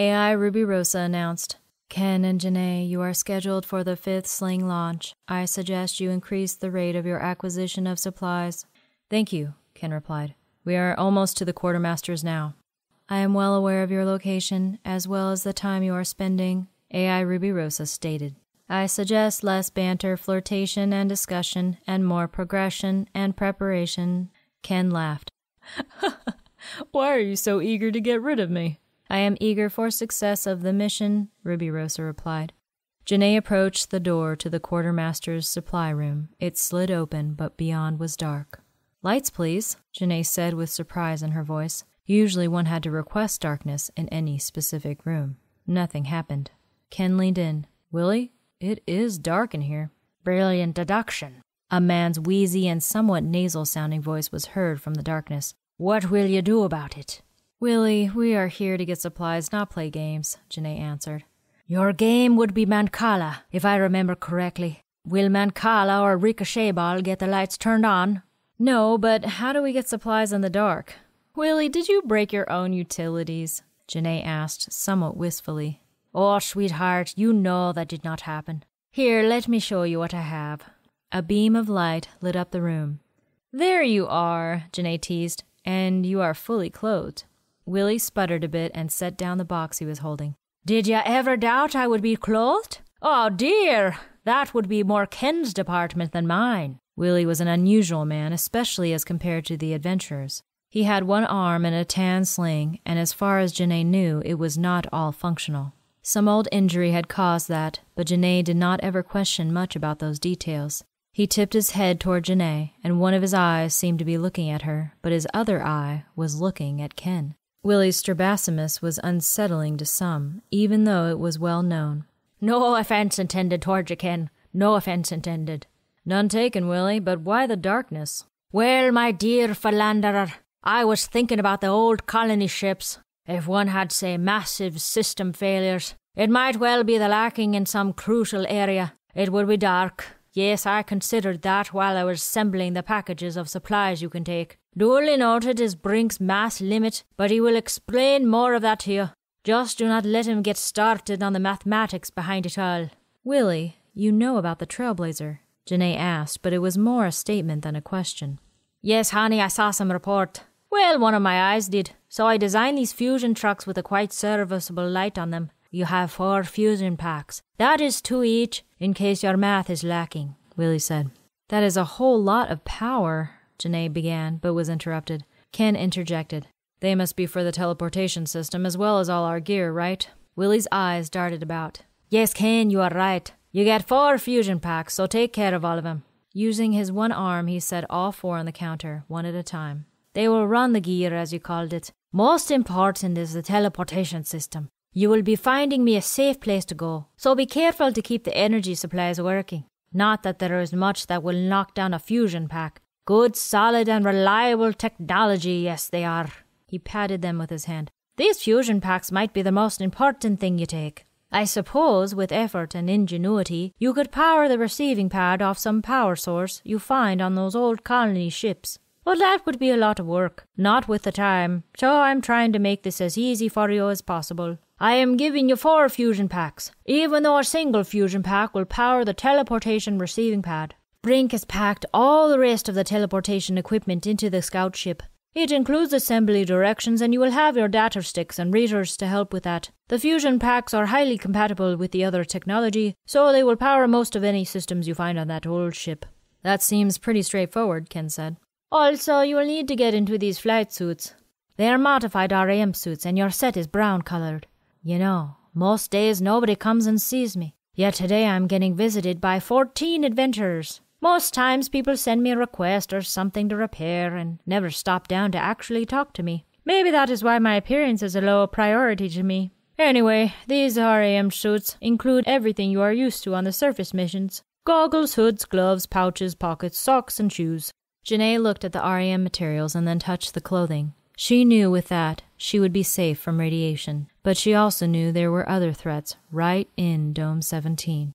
AI Ruby Rosa announced Ken and Janae, you are scheduled for the fifth sling launch. I suggest you increase the rate of your acquisition of supplies. Thank you, Ken replied. We are almost to the quartermaster's now. I am well aware of your location, as well as the time you are spending, AI Ruby Rosa stated. I suggest less banter, flirtation, and discussion, and more progression and preparation. Ken laughed. Why are you so eager to get rid of me? I am eager for success of the mission, Ruby Rosa replied. Janae approached the door to the quartermaster's supply room. It slid open, but beyond was dark. Lights, please, Janae said with surprise in her voice. Usually one had to request darkness in any specific room. Nothing happened. Ken leaned in. Willie, it is dark in here. Brilliant deduction. A man's wheezy and somewhat nasal sounding voice was heard from the darkness. What will you do about it? Willie, we are here to get supplies, not play games, Janae answered. Your game would be Mancala, if I remember correctly. Will Mancala or Ricochet Ball get the lights turned on? No, but how do we get supplies in the dark? Willie, did you break your own utilities? Janae asked, somewhat wistfully. Oh, sweetheart, you know that did not happen. Here, let me show you what I have. A beam of light lit up the room. There you are, Janae teased, and you are fully clothed. Willie sputtered a bit and set down the box he was holding. Did you ever doubt I would be clothed? Oh dear, that would be more Ken's department than mine. Willie was an unusual man, especially as compared to the adventurers. He had one arm in a tan sling, and as far as Janae knew, it was not all functional. Some old injury had caused that, but Janae did not ever question much about those details. He tipped his head toward Janae, and one of his eyes seemed to be looking at her, but his other eye was looking at Ken. Willie Strabasimus was unsettling to some, even though it was well known. No offense intended, kin. No offense intended. None taken, Willie, but why the darkness? Well, my dear philanderer, I was thinking about the old colony ships. If one had, say, massive system failures, it might well be the lacking in some crucial area. It would be dark. Yes, I considered that while I was assembling the packages of supplies you can take. Doolin noted his Brink's mass limit, but he will explain more of that to you. Just do not let him get started on the mathematics behind it all. Willie, you know about the Trailblazer, Janae asked, but it was more a statement than a question. Yes, honey, I saw some report. Well, one of my eyes did. So I designed these fusion trucks with a quite serviceable light on them. You have four fusion packs. That is two each, in case your math is lacking, Willie said. That is a whole lot of power, Janae began, but was interrupted. Ken interjected. They must be for the teleportation system as well as all our gear, right? Willie's eyes darted about. Yes, Ken, you are right. You got four fusion packs, so take care of all of them. Using his one arm, he set all four on the counter, one at a time. They will run the gear, as you called it. Most important is the teleportation system. You will be finding me a safe place to go, so be careful to keep the energy supplies working. Not that there is much that will knock down a fusion pack, Good, solid, and reliable technology, yes, they are. He patted them with his hand. These fusion packs might be the most important thing you take. I suppose, with effort and ingenuity, you could power the receiving pad off some power source you find on those old colony ships. But that would be a lot of work, not with the time, so I'm trying to make this as easy for you as possible. I am giving you four fusion packs, even though a single fusion pack will power the teleportation receiving pad. Brink has packed all the rest of the teleportation equipment into the scout ship. It includes assembly directions, and you will have your data sticks and readers to help with that. The fusion packs are highly compatible with the other technology, so they will power most of any systems you find on that old ship. That seems pretty straightforward, Ken said. Also, you will need to get into these flight suits. They are modified RAM suits, and your set is brown colored. You know, most days nobody comes and sees me. Yet today I'm getting visited by fourteen adventurers. Most times people send me a request or something to repair and never stop down to actually talk to me. Maybe that is why my appearance is a low priority to me. Anyway, these RAM suits include everything you are used to on the surface missions. Goggles, hoods, gloves, pouches, pockets, socks, and shoes. Janae looked at the RAM materials and then touched the clothing. She knew with that she would be safe from radiation, but she also knew there were other threats right in Dome 17.